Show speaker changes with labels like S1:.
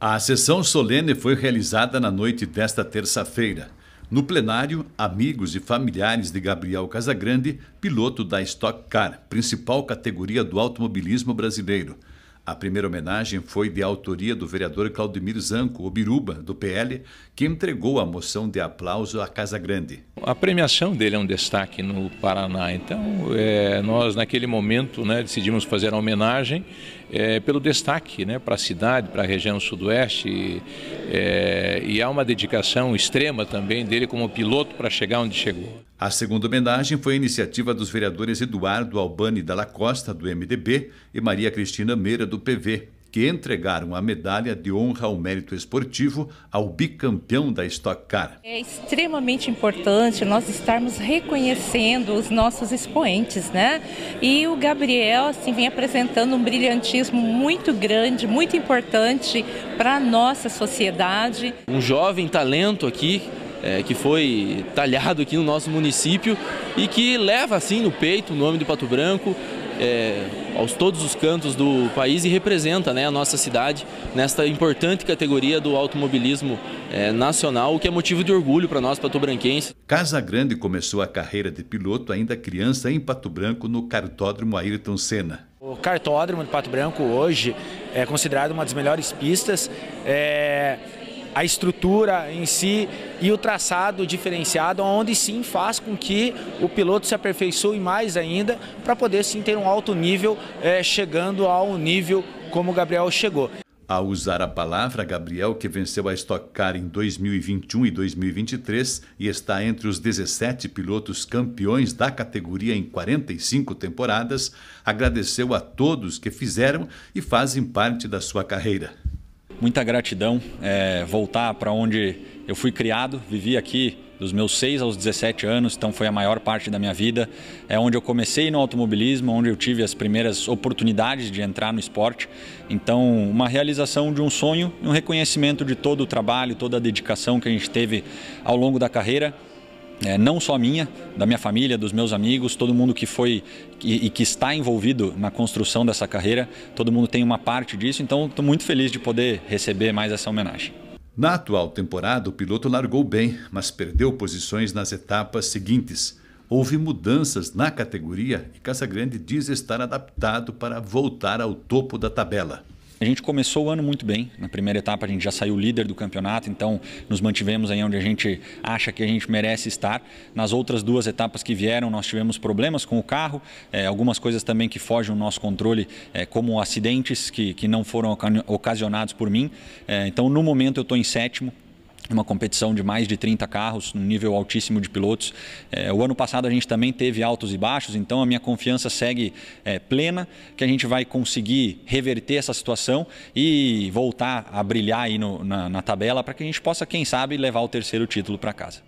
S1: A sessão solene foi realizada na noite desta terça-feira. No plenário, amigos e familiares de Gabriel Casagrande, piloto da Stock Car, principal categoria do automobilismo brasileiro, a primeira homenagem foi de autoria do vereador Claudemiro Zanco, o Biruba, do PL, que entregou a moção de aplauso à Casa Grande. A premiação dele é um destaque no Paraná,
S2: então é,
S1: nós naquele momento né, decidimos fazer a homenagem é, pelo destaque né, para a cidade, para a região sudoeste é, e há uma dedicação extrema também dele como piloto para chegar onde chegou. A segunda homenagem foi a iniciativa dos vereadores Eduardo Albani da Costa, do MDB, e Maria Cristina Meira, do PV, que entregaram a medalha de honra ao mérito esportivo ao bicampeão da Stock Car.
S2: É extremamente importante nós estarmos reconhecendo os nossos expoentes, né? E o Gabriel assim vem apresentando um brilhantismo muito grande, muito importante para a nossa sociedade. Um jovem talento aqui é, que foi talhado aqui no nosso município e que leva assim no peito o nome do Pato Branco é, aos todos os cantos do país e representa né, a nossa cidade nesta importante categoria do automobilismo é, nacional, o que é motivo de orgulho para nós patobranquenses.
S1: Casa Grande começou a carreira de piloto ainda criança em Pato Branco no cartódromo Ayrton Senna.
S2: O cartódromo de Pato Branco hoje é considerado uma das melhores pistas. É a estrutura em si e o traçado diferenciado, onde sim faz com que o piloto se aperfeiçoe mais ainda para poder sim ter um alto nível, é, chegando ao nível como o Gabriel chegou. Ao usar a
S1: palavra, Gabriel, que venceu a Stock Car em 2021 e 2023 e está entre os 17 pilotos campeões da categoria em 45 temporadas, agradeceu a todos que fizeram e fazem parte da sua carreira
S3: muita gratidão é, voltar para onde eu fui criado, vivi aqui dos meus 6 aos 17 anos, então foi a maior parte da minha vida. É onde eu comecei no automobilismo, onde eu tive as primeiras oportunidades de entrar no esporte. Então, uma realização de um sonho, um reconhecimento de todo o trabalho, toda a dedicação que a gente teve ao longo da carreira. É, não só minha, da minha família, dos meus amigos, todo mundo que foi e, e, que está envolvido na construção dessa carreira, todo mundo tem uma parte disso, então estou muito feliz de poder receber mais essa homenagem. Na atual temporada, o piloto largou bem, mas perdeu posições
S1: nas etapas seguintes. Houve mudanças na categoria e Casagrande diz
S3: estar adaptado para voltar ao topo da tabela. A gente começou o ano muito bem. Na primeira etapa a gente já saiu líder do campeonato, então nos mantivemos aí onde a gente acha que a gente merece estar. Nas outras duas etapas que vieram, nós tivemos problemas com o carro, é, algumas coisas também que fogem do nosso controle, é, como acidentes que, que não foram ocasionados por mim. É, então, no momento, eu estou em sétimo, uma competição de mais de 30 carros, num nível altíssimo de pilotos. É, o ano passado a gente também teve altos e baixos, então a minha confiança segue é, plena que a gente vai conseguir reverter essa situação e voltar a brilhar aí no, na, na tabela para que a gente possa, quem sabe, levar o terceiro título para casa.